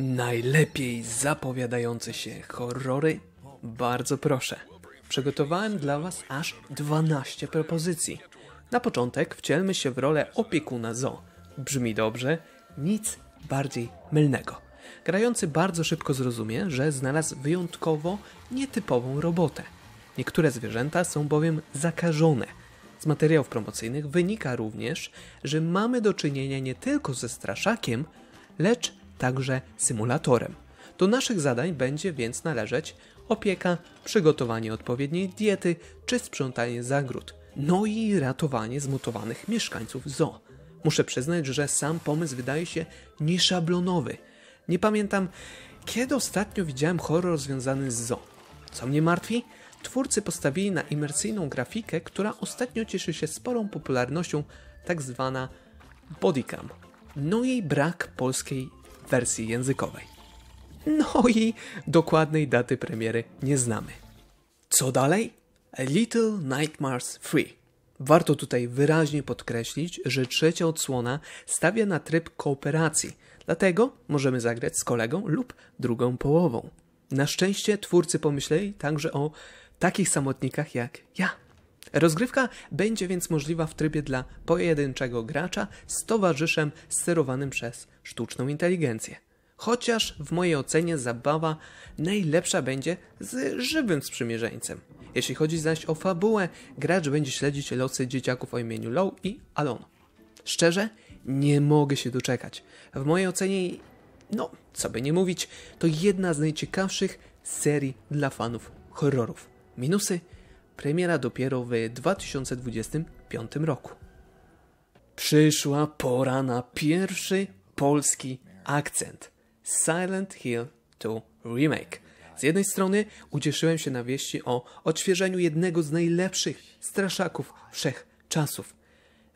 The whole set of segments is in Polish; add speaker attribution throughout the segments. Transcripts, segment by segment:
Speaker 1: Najlepiej zapowiadające się horrory? Bardzo proszę. Przygotowałem dla Was aż 12 propozycji. Na początek wcielmy się w rolę opiekuna zo. Brzmi dobrze, nic bardziej mylnego. Grający bardzo szybko zrozumie, że znalazł wyjątkowo nietypową robotę. Niektóre zwierzęta są bowiem zakażone. Z materiałów promocyjnych wynika również, że mamy do czynienia nie tylko ze straszakiem, lecz także symulatorem. Do naszych zadań będzie więc należeć opieka, przygotowanie odpowiedniej diety czy sprzątanie zagród, no i ratowanie zmutowanych mieszkańców zoo. Muszę przyznać, że sam pomysł wydaje się nieszablonowy. Nie pamiętam, kiedy ostatnio widziałem horror związany z zoo. Co mnie martwi? Twórcy postawili na imersyjną grafikę, która ostatnio cieszy się sporą popularnością, tak zwana bodycam. No i brak polskiej wersji językowej. No i dokładnej daty premiery nie znamy. Co dalej? A Little Nightmares 3. Warto tutaj wyraźnie podkreślić, że trzecia odsłona stawia na tryb kooperacji, dlatego możemy zagrać z kolegą lub drugą połową. Na szczęście twórcy pomyśleli także o takich samotnikach jak ja. Rozgrywka będzie więc możliwa w trybie dla pojedynczego gracza z towarzyszem sterowanym przez sztuczną inteligencję. Chociaż w mojej ocenie zabawa najlepsza będzie z żywym sprzymierzeńcem. Jeśli chodzi zaś o fabułę, gracz będzie śledzić losy dzieciaków o imieniu Low i Alon. Szczerze, nie mogę się doczekać. W mojej ocenie, no, co by nie mówić, to jedna z najciekawszych serii dla fanów horrorów. Minusy – Premiera dopiero w 2025 roku. Przyszła pora na pierwszy polski akcent. Silent Hill 2 Remake. Z jednej strony ucieszyłem się na wieści o odświeżeniu jednego z najlepszych straszaków wszech czasów.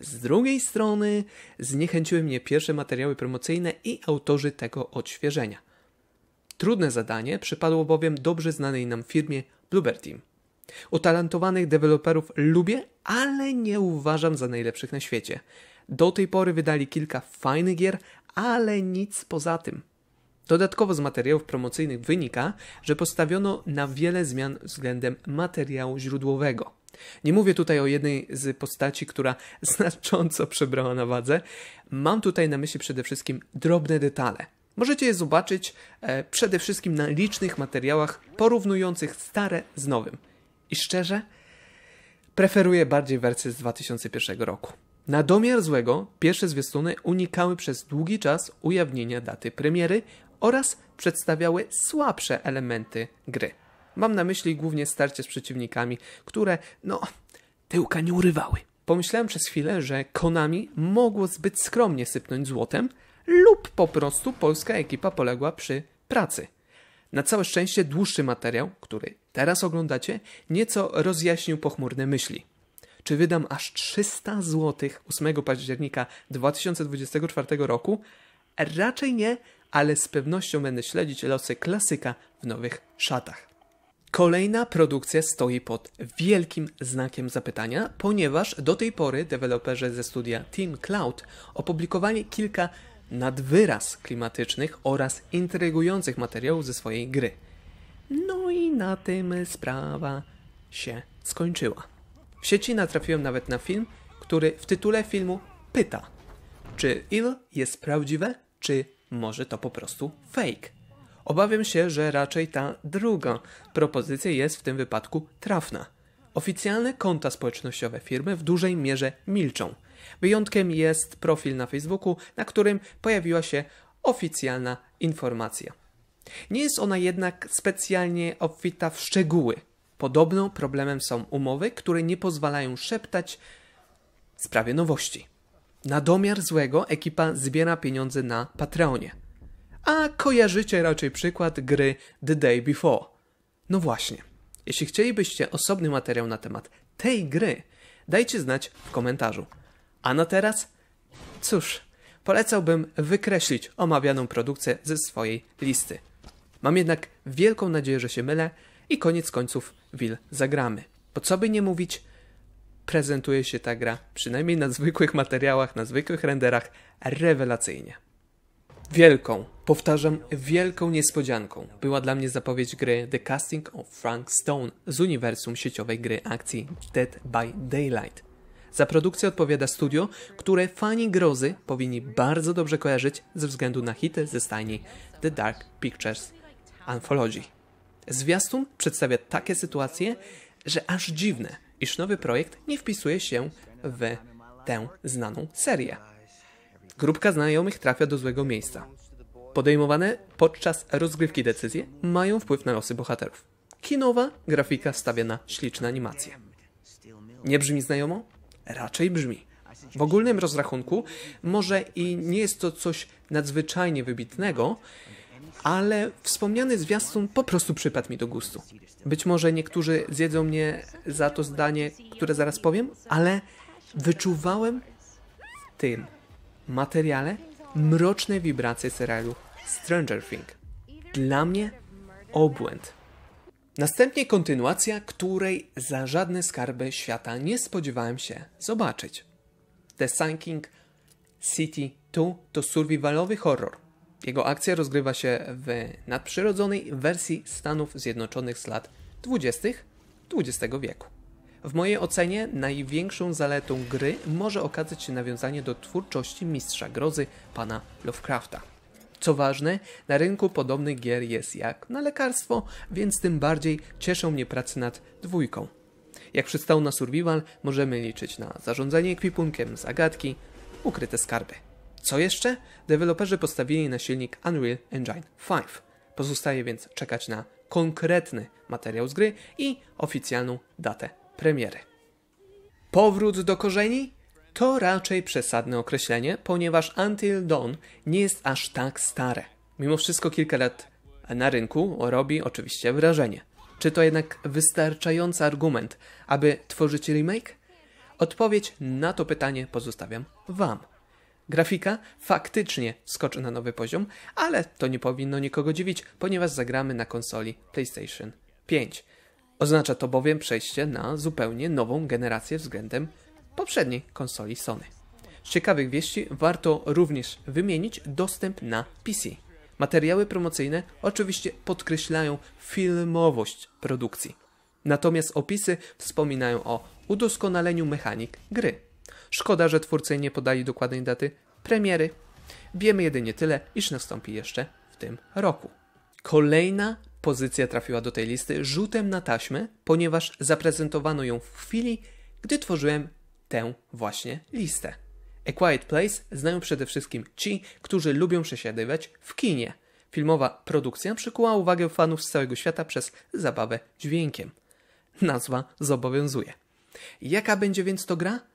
Speaker 1: Z drugiej strony zniechęciły mnie pierwsze materiały promocyjne i autorzy tego odświeżenia. Trudne zadanie przypadło bowiem dobrze znanej nam firmie Bluebird Team. Utalentowanych deweloperów lubię, ale nie uważam za najlepszych na świecie. Do tej pory wydali kilka fajnych gier, ale nic poza tym. Dodatkowo z materiałów promocyjnych wynika, że postawiono na wiele zmian względem materiału źródłowego. Nie mówię tutaj o jednej z postaci, która znacząco przebrała na wadze. Mam tutaj na myśli przede wszystkim drobne detale. Możecie je zobaczyć e, przede wszystkim na licznych materiałach porównujących stare z nowym. I szczerze, preferuję bardziej wersję z 2001 roku. Na domiar złego pierwsze zwiastuny unikały przez długi czas ujawnienia daty premiery oraz przedstawiały słabsze elementy gry. Mam na myśli głównie starcie z przeciwnikami, które, no, tyłka nie urywały. Pomyślałem przez chwilę, że Konami mogło zbyt skromnie sypnąć złotem, lub po prostu polska ekipa poległa przy pracy. Na całe szczęście dłuższy materiał, który Teraz oglądacie nieco rozjaśnił pochmurne myśli. Czy wydam aż 300 zł 8 października 2024 roku? Raczej nie, ale z pewnością będę śledzić losy klasyka w nowych szatach. Kolejna produkcja stoi pod wielkim znakiem zapytania, ponieważ do tej pory deweloperzy ze studia Team Cloud opublikowali kilka nadwyraz klimatycznych oraz intrygujących materiałów ze swojej gry – no i na tym sprawa się skończyła. W sieci natrafiłem nawet na film, który w tytule filmu pyta, czy Il jest prawdziwe, czy może to po prostu fake. Obawiam się, że raczej ta druga propozycja jest w tym wypadku trafna. Oficjalne konta społecznościowe firmy w dużej mierze milczą. Wyjątkiem jest profil na Facebooku, na którym pojawiła się oficjalna informacja. Nie jest ona jednak specjalnie obfita w szczegóły. Podobno problemem są umowy, które nie pozwalają szeptać w sprawie nowości. Na domiar złego ekipa zbiera pieniądze na Patreonie. A kojarzycie raczej przykład gry The Day Before. No właśnie. Jeśli chcielibyście osobny materiał na temat tej gry, dajcie znać w komentarzu. A na teraz, cóż, polecałbym wykreślić omawianą produkcję ze swojej listy. Mam jednak wielką nadzieję, że się mylę i koniec końców Will zagramy. Bo co by nie mówić, prezentuje się ta gra, przynajmniej na zwykłych materiałach, na zwykłych renderach, rewelacyjnie. Wielką, powtarzam, wielką niespodzianką była dla mnie zapowiedź gry The Casting of Frank Stone z uniwersum sieciowej gry akcji Dead by Daylight. Za produkcję odpowiada studio, które fani grozy powinni bardzo dobrze kojarzyć ze względu na hity ze stajni The Dark Pictures Anthology. Zwiastun przedstawia takie sytuacje, że aż dziwne, iż nowy projekt nie wpisuje się w tę znaną serię. Grupka znajomych trafia do złego miejsca. Podejmowane podczas rozgrywki decyzje mają wpływ na losy bohaterów. Kinowa grafika stawia na śliczne animacje. Nie brzmi znajomo? Raczej brzmi. W ogólnym rozrachunku może i nie jest to coś nadzwyczajnie wybitnego, ale wspomniany zwiastun po prostu przypadł mi do gustu. Być może niektórzy zjedzą mnie za to zdanie, które zaraz powiem, ale wyczuwałem w tym materiale mroczne wibracje serialu Stranger Things. Dla mnie obłęd. Następnie kontynuacja, której za żadne skarby świata nie spodziewałem się zobaczyć. The Sinking City 2 to survivalowy horror, jego akcja rozgrywa się w nadprzyrodzonej wersji Stanów Zjednoczonych z lat 20. XX wieku. W mojej ocenie największą zaletą gry może okazać się nawiązanie do twórczości mistrza grozy pana Lovecrafta. Co ważne, na rynku podobnych gier jest jak na lekarstwo, więc tym bardziej cieszą mnie prace nad dwójką. Jak przystał na survival, możemy liczyć na zarządzanie ekwipunkiem, zagadki, ukryte skarby. Co jeszcze? Deweloperzy postawili na silnik Unreal Engine 5. Pozostaje więc czekać na konkretny materiał z gry i oficjalną datę premiery. Powrót do korzeni? To raczej przesadne określenie, ponieważ Until Dawn nie jest aż tak stare. Mimo wszystko kilka lat na rynku robi oczywiście wrażenie. Czy to jednak wystarczający argument, aby tworzyć remake? Odpowiedź na to pytanie pozostawiam Wam. Grafika faktycznie skoczy na nowy poziom, ale to nie powinno nikogo dziwić, ponieważ zagramy na konsoli PlayStation 5. Oznacza to bowiem przejście na zupełnie nową generację względem poprzedniej konsoli Sony. Z ciekawych wieści warto również wymienić dostęp na PC. Materiały promocyjne oczywiście podkreślają filmowość produkcji. Natomiast opisy wspominają o udoskonaleniu mechanik gry Szkoda, że twórcy nie podali dokładnej daty premiery. Wiemy jedynie tyle, iż nastąpi jeszcze w tym roku. Kolejna pozycja trafiła do tej listy rzutem na taśmę, ponieważ zaprezentowano ją w chwili, gdy tworzyłem tę właśnie listę. A Quiet Place znają przede wszystkim ci, którzy lubią przesiadywać w kinie. Filmowa produkcja przykuła uwagę fanów z całego świata przez zabawę dźwiękiem. Nazwa zobowiązuje. Jaka będzie więc to gra?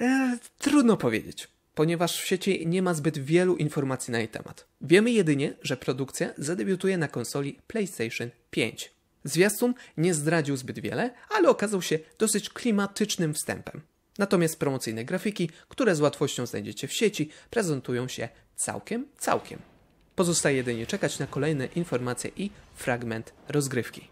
Speaker 1: E, trudno powiedzieć, ponieważ w sieci nie ma zbyt wielu informacji na jej temat. Wiemy jedynie, że produkcja zadebiutuje na konsoli PlayStation 5. Zwiastun nie zdradził zbyt wiele, ale okazał się dosyć klimatycznym wstępem. Natomiast promocyjne grafiki, które z łatwością znajdziecie w sieci, prezentują się całkiem, całkiem. Pozostaje jedynie czekać na kolejne informacje i fragment rozgrywki.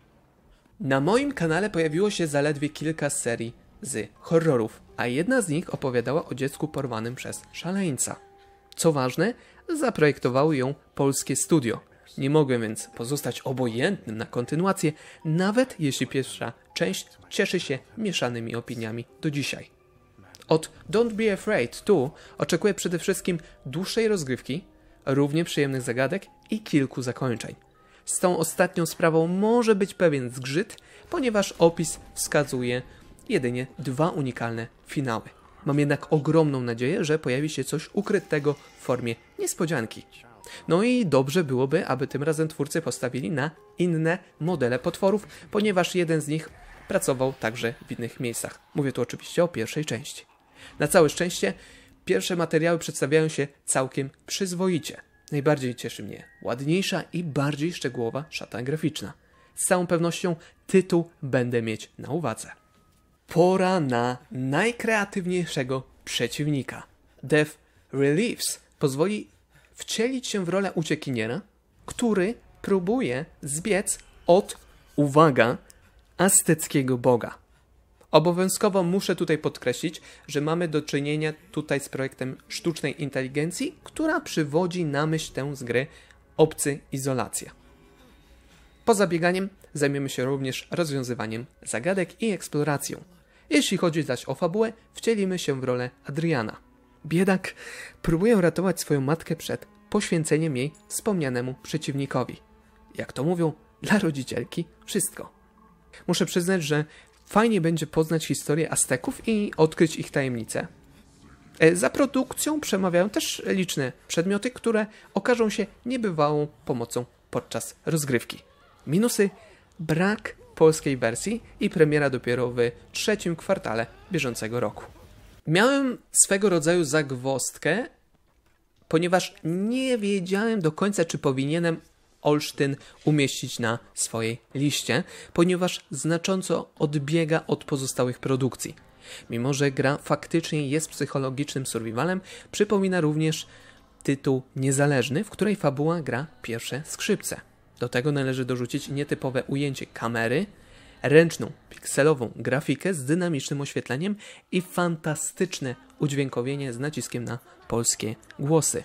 Speaker 1: Na moim kanale pojawiło się zaledwie kilka serii z horrorów, a jedna z nich opowiadała o dziecku porwanym przez szaleńca. Co ważne, zaprojektowały ją polskie studio. Nie mogłem więc pozostać obojętnym na kontynuację, nawet jeśli pierwsza część cieszy się mieszanymi opiniami do dzisiaj. Od Don't Be Afraid tu oczekuję przede wszystkim dłuższej rozgrywki, równie przyjemnych zagadek i kilku zakończeń. Z tą ostatnią sprawą może być pewien zgrzyt, ponieważ opis wskazuje jedynie dwa unikalne finały. Mam jednak ogromną nadzieję, że pojawi się coś ukrytego w formie niespodzianki. No i dobrze byłoby, aby tym razem twórcy postawili na inne modele potworów, ponieważ jeden z nich pracował także w innych miejscach. Mówię tu oczywiście o pierwszej części. Na całe szczęście, pierwsze materiały przedstawiają się całkiem przyzwoicie. Najbardziej cieszy mnie ładniejsza i bardziej szczegółowa szata graficzna. Z całą pewnością tytuł będę mieć na uwadze pora na najkreatywniejszego przeciwnika. Death Reliefs pozwoli wcielić się w rolę uciekiniera, który próbuje zbiec od, uwaga, azteckiego boga. Obowiązkowo muszę tutaj podkreślić, że mamy do czynienia tutaj z projektem sztucznej inteligencji, która przywodzi na myśl tę z gry obcy izolacja. Poza bieganiem zajmiemy się również rozwiązywaniem zagadek i eksploracją. Jeśli chodzi zaś o fabułę, wcielimy się w rolę Adriana. Biedak próbuje ratować swoją matkę przed poświęceniem jej wspomnianemu przeciwnikowi. Jak to mówią, dla rodzicielki wszystko. Muszę przyznać, że fajnie będzie poznać historię Azteków i odkryć ich tajemnice. E, za produkcją przemawiają też liczne przedmioty, które okażą się niebywałą pomocą podczas rozgrywki. Minusy: brak polskiej wersji i premiera dopiero w trzecim kwartale bieżącego roku. Miałem swego rodzaju zagwostkę, ponieważ nie wiedziałem do końca, czy powinienem Olsztyn umieścić na swojej liście, ponieważ znacząco odbiega od pozostałych produkcji. Mimo, że gra faktycznie jest psychologicznym survivalem, przypomina również tytuł niezależny, w której fabuła gra pierwsze skrzypce. Do tego należy dorzucić nietypowe ujęcie kamery, ręczną, pikselową grafikę z dynamicznym oświetleniem i fantastyczne udźwiękowienie z naciskiem na polskie głosy.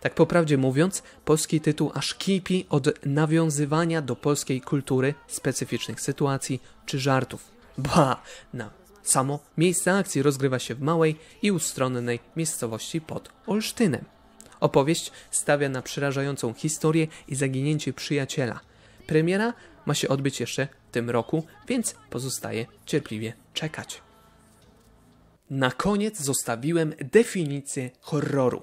Speaker 1: Tak po prawdzie mówiąc, polski tytuł aż kipi od nawiązywania do polskiej kultury, specyficznych sytuacji czy żartów. Ba, na samo miejsce akcji rozgrywa się w małej i ustronnej miejscowości pod Olsztynem. Opowieść stawia na przerażającą historię i zaginięcie przyjaciela. Premiera ma się odbyć jeszcze w tym roku, więc pozostaje cierpliwie czekać. Na koniec zostawiłem definicję horroru.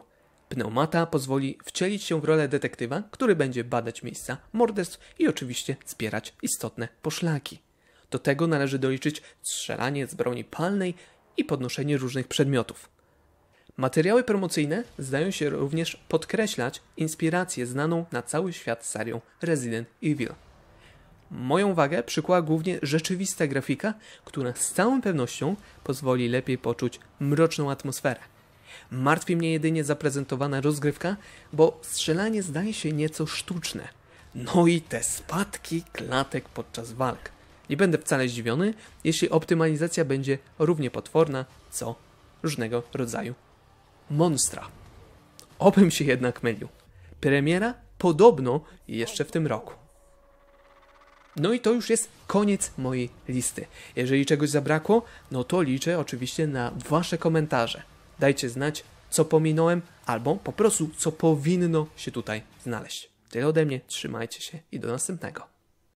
Speaker 1: Pneumata pozwoli wcielić się w rolę detektywa, który będzie badać miejsca morderstw i oczywiście zbierać istotne poszlaki. Do tego należy doliczyć strzelanie z broni palnej i podnoszenie różnych przedmiotów. Materiały promocyjne zdają się również podkreślać inspirację znaną na cały świat serią Resident Evil. Moją wagę przykuła głównie rzeczywista grafika, która z całą pewnością pozwoli lepiej poczuć mroczną atmosferę. Martwi mnie jedynie zaprezentowana rozgrywka, bo strzelanie zdaje się nieco sztuczne. No i te spadki klatek podczas walk. Nie będę wcale zdziwiony, jeśli optymalizacja będzie równie potworna co różnego rodzaju Monstra. Obym się jednak mylił. Premiera podobno jeszcze w tym roku. No i to już jest koniec mojej listy. Jeżeli czegoś zabrakło, no to liczę oczywiście na Wasze komentarze. Dajcie znać, co pominąłem, albo po prostu, co powinno się tutaj znaleźć. Tyle ode mnie, trzymajcie się i do następnego.